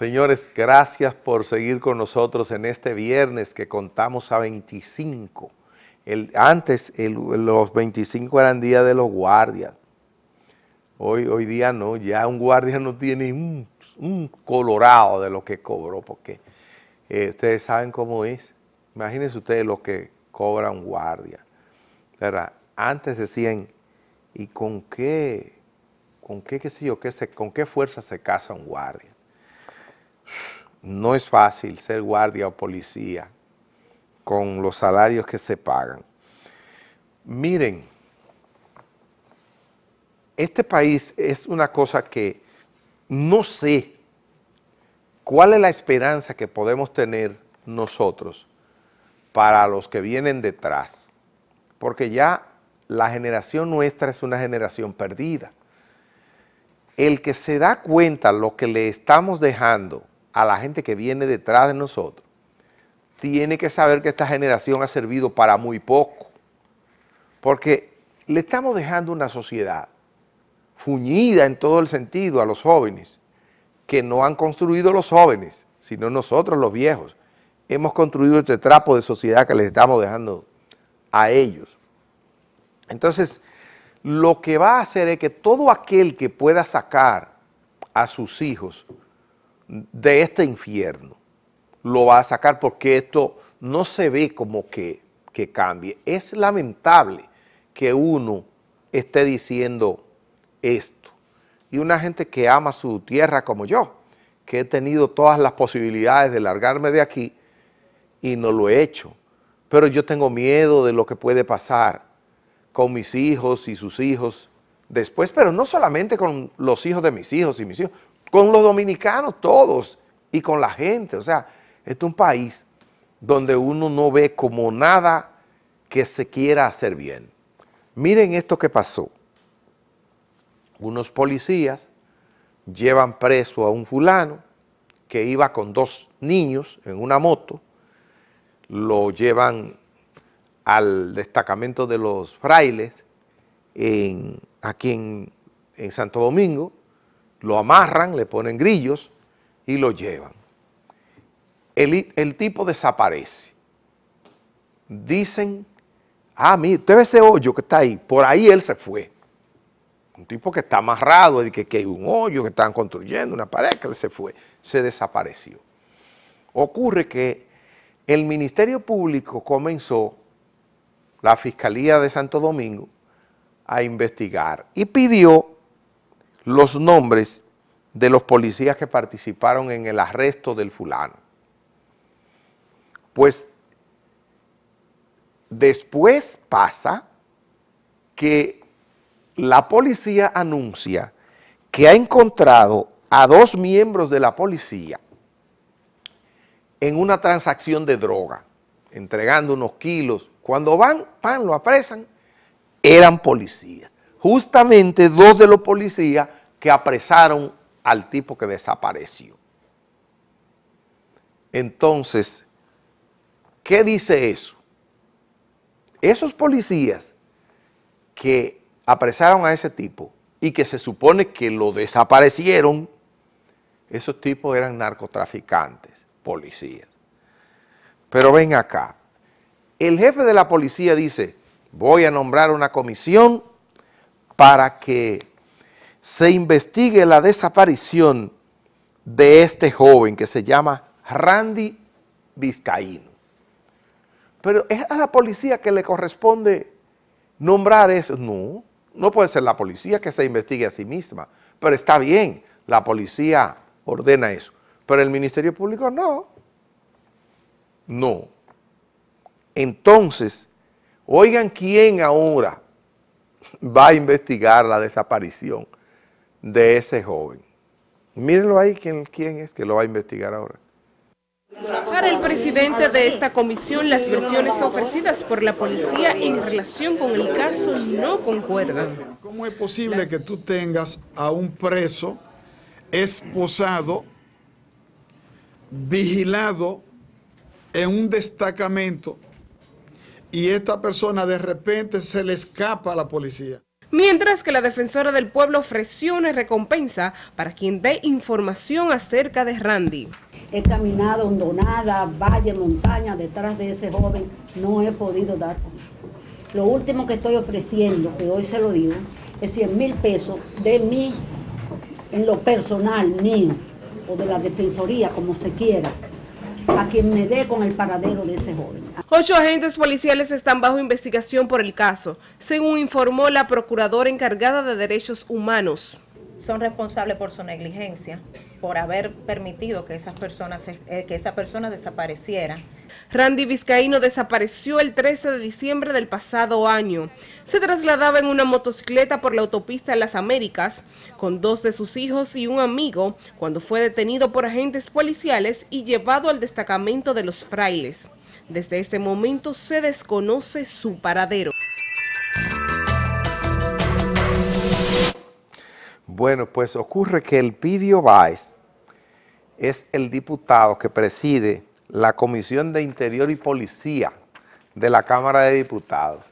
Señores, gracias por seguir con nosotros en este viernes que contamos a 25. antes los 25 eran días de los guardias. Hoy, día no, ya un guardia no tiene un, colorado de lo que cobró, porque eh, ustedes saben cómo es. Imagínense ustedes lo que cobra un guardia. Antes decían, ¿y con qué, con qué, qué sé yo, con qué fuerza se casa un guardia? No es fácil ser guardia o policía con los salarios que se pagan. Miren, este país es una cosa que no sé cuál es la esperanza que podemos tener nosotros para los que vienen detrás, porque ya la generación nuestra es una generación perdida. El que se da cuenta lo que le estamos dejando a la gente que viene detrás de nosotros, tiene que saber que esta generación ha servido para muy poco, porque le estamos dejando una sociedad fuñida en todo el sentido a los jóvenes, que no han construido los jóvenes, sino nosotros los viejos. Hemos construido este trapo de sociedad que les estamos dejando a ellos. Entonces, lo que va a hacer es que todo aquel que pueda sacar a sus hijos de este infierno lo va a sacar porque esto no se ve como que, que cambie. Es lamentable que uno esté diciendo esto. Y una gente que ama su tierra como yo, que he tenido todas las posibilidades de largarme de aquí y no lo he hecho. Pero yo tengo miedo de lo que puede pasar con mis hijos y sus hijos después, pero no solamente con los hijos de mis hijos y mis hijos, con los dominicanos todos y con la gente. O sea, este es un país donde uno no ve como nada que se quiera hacer bien. Miren esto que pasó. Unos policías llevan preso a un fulano que iba con dos niños en una moto, lo llevan al destacamento de los frailes aquí en Santo Domingo, lo amarran, le ponen grillos y lo llevan. El, tipo desaparece. Dicen, ah, mire, usted ve ese hoyo que está ahí, por ahí él se fue. Un tipo que está amarrado, que, que hay un hoyo que están construyendo, una pared, que él se fue, se desapareció. Ocurre que el Ministerio Público comenzó, la Fiscalía de Santo Domingo, a investigar y pidió los nombres de los policías que participaron en el arresto del fulano. Pues después pasa que la policía anuncia que ha encontrado a dos miembros de la policía en una transacción de droga, entregando unos kilos. Cuando van, pan, lo apresan, eran policías justamente dos de los policías que apresaron al tipo que desapareció. Entonces, ¿qué dice eso? Esos policías que apresaron a ese tipo y que se supone que lo desaparecieron, esos tipos eran narcotraficantes, policías. Pero ven acá, el jefe de la policía dice, voy a nombrar una comisión para que se investigue la desaparición de este joven que se llama Randy Vizcaíno. Pero es a la policía que le corresponde nombrar eso. No, no puede ser la policía que se investigue a sí misma. Pero está bien, la policía ordena eso. Pero el Ministerio Público no. No. Entonces, oigan quién ahora va a investigar la desaparición de ese joven. Mírenlo ahí, ¿quién, quién es que lo va a investigar ahora? Para el presidente de esta comisión, las versiones ofrecidas por la policía en relación con el caso no concuerdan. ¿Cómo es posible que tú tengas a un preso esposado, vigilado en un destacamento y esta persona de repente se le escapa a la policía. Mientras que la defensora del pueblo ofreció una recompensa para quien dé información acerca de Randy. He caminado hondonada, valle, montaña, detrás de ese joven, no he podido dar Lo último que estoy ofreciendo, que hoy se lo digo, es 100 mil pesos de mí, en lo personal mío, o de la defensoría, como se quiera, a quien me dé con el paradero de ese joven. Ocho agentes policiales están bajo investigación por el caso, según informó la procuradora encargada de derechos humanos. Son responsables por su negligencia, por haber permitido que, esas personas, eh, que esa persona desapareciera. Randy Vizcaíno desapareció el 13 de diciembre del pasado año. Se trasladaba en una motocicleta por la autopista Las Américas con dos de sus hijos y un amigo cuando fue detenido por agentes policiales y llevado al destacamento de los frailes. Desde este momento se desconoce su paradero. Bueno, pues ocurre que el Pidio Báez es el diputado que preside la Comisión de Interior y Policía de la Cámara de Diputados.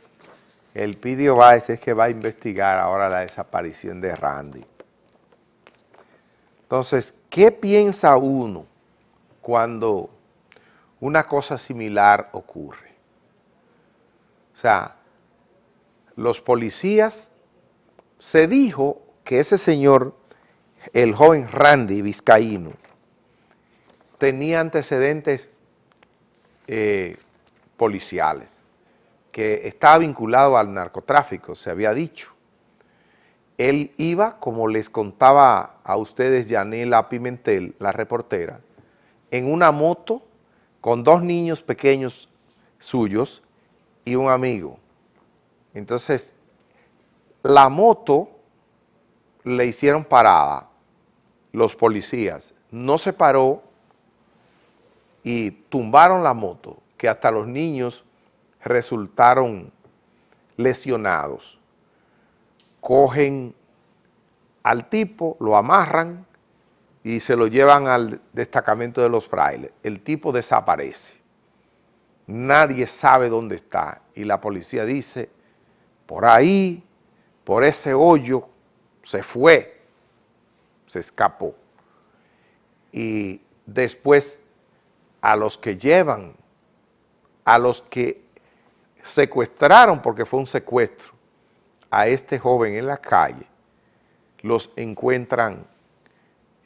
El Pidio Báez es que va a investigar ahora la desaparición de Randy. Entonces, ¿qué piensa uno cuando una cosa similar ocurre. O sea, los policías, se dijo que ese señor, el joven Randy Vizcaíno, tenía antecedentes eh, policiales, que estaba vinculado al narcotráfico, se había dicho. Él iba, como les contaba a ustedes Yanela Pimentel, la reportera, en una moto con dos niños pequeños suyos y un amigo. Entonces, la moto le hicieron parada los policías, no se paró y tumbaron la moto, que hasta los niños resultaron lesionados. Cogen al tipo, lo amarran y se lo llevan al destacamento de los frailes. El tipo desaparece. Nadie sabe dónde está. Y la policía dice, por ahí, por ese hoyo, se fue, se escapó. Y después a los que llevan, a los que secuestraron, porque fue un secuestro, a este joven en la calle, los encuentran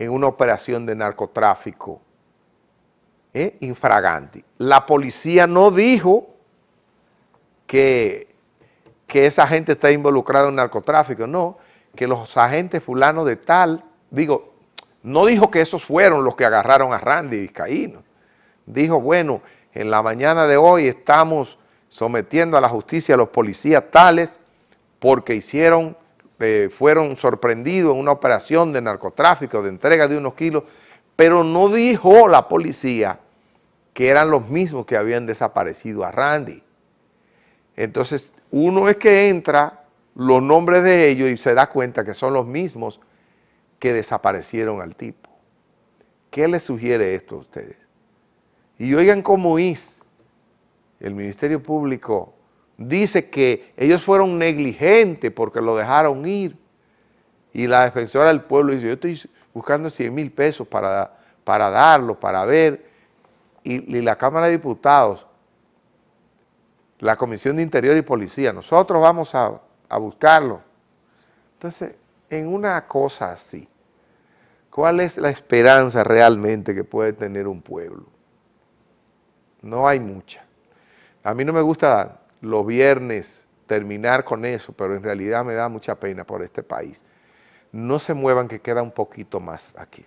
en una operación de narcotráfico ¿eh? infraganti. La policía no dijo que, que esa gente está involucrada en narcotráfico, no, que los agentes fulanos de tal, digo, no dijo que esos fueron los que agarraron a Randy Vizcaíno. Dijo, bueno, en la mañana de hoy estamos sometiendo a la justicia a los policías tales porque hicieron este, fueron sorprendidos en una operación de narcotráfico, de entrega de unos kilos, pero no dijo la policía que eran los mismos que habían desaparecido a Randy. Entonces, uno es que entra los nombres de ellos y se da cuenta que son los mismos que desaparecieron al tipo. ¿Qué les sugiere esto a ustedes? Y oigan cómo es el Ministerio Público dice que ellos fueron negligentes porque lo dejaron ir. Y la defensora del pueblo dice, yo estoy buscando 100 mil pesos para, para darlo, para ver. Y, la Cámara de Diputados, la Comisión de Interior y Policía, nosotros vamos a, a buscarlo. Entonces, en una cosa así, ¿cuál es la esperanza realmente que puede tener un pueblo? No hay mucha. A mí no me gusta los viernes terminar con eso, pero en realidad me da mucha pena por este país. No se muevan que queda un poquito más aquí.